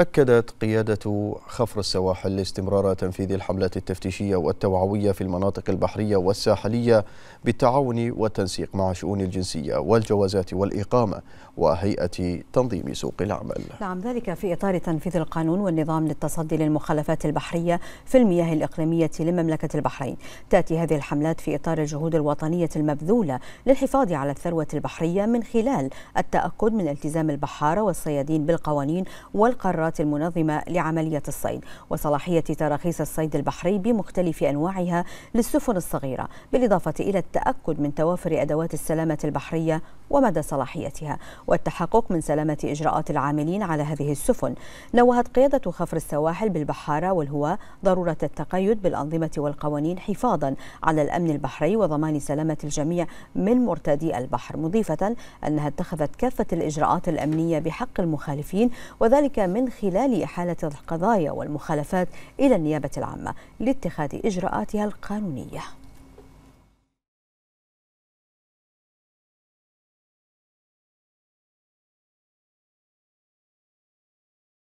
أكدت قيادة خفر السواحل استمرار تنفيذ الحملات التفتيشية والتوعوية في المناطق البحرية والساحلية بالتعاون والتنسيق مع شؤون الجنسية والجوازات والإقامة وهيئة تنظيم سوق العمل نعم ذلك في إطار تنفيذ القانون والنظام للتصدي للمخالفات البحرية في المياه الإقليمية لمملكة البحرين تأتي هذه الحملات في إطار الجهود الوطنية المبذولة للحفاظ على الثروة البحرية من خلال التأكد من التزام البحارة والصيادين بالقوانين والقرارات الإدارات المنظمة لعملية الصيد وصلاحية تراخيص الصيد البحري بمختلف أنواعها للسفن الصغيرة بالإضافة إلى التأكد من توافر أدوات السلامة البحرية ومدى صلاحيتها والتحقق من سلامة إجراءات العاملين على هذه السفن نوهت قيادة خفر السواحل بالبحارة والهواء ضرورة التقيد بالأنظمة والقوانين حفاظا على الأمن البحري وضمان سلامة الجميع من مرتدي البحر مضيفة أنها اتخذت كافة الإجراءات الأمنية بحق المخالفين وذلك من خلال إحالة القضايا والمخالفات إلى النيابة العامة لاتخاذ إجراءاتها القانونية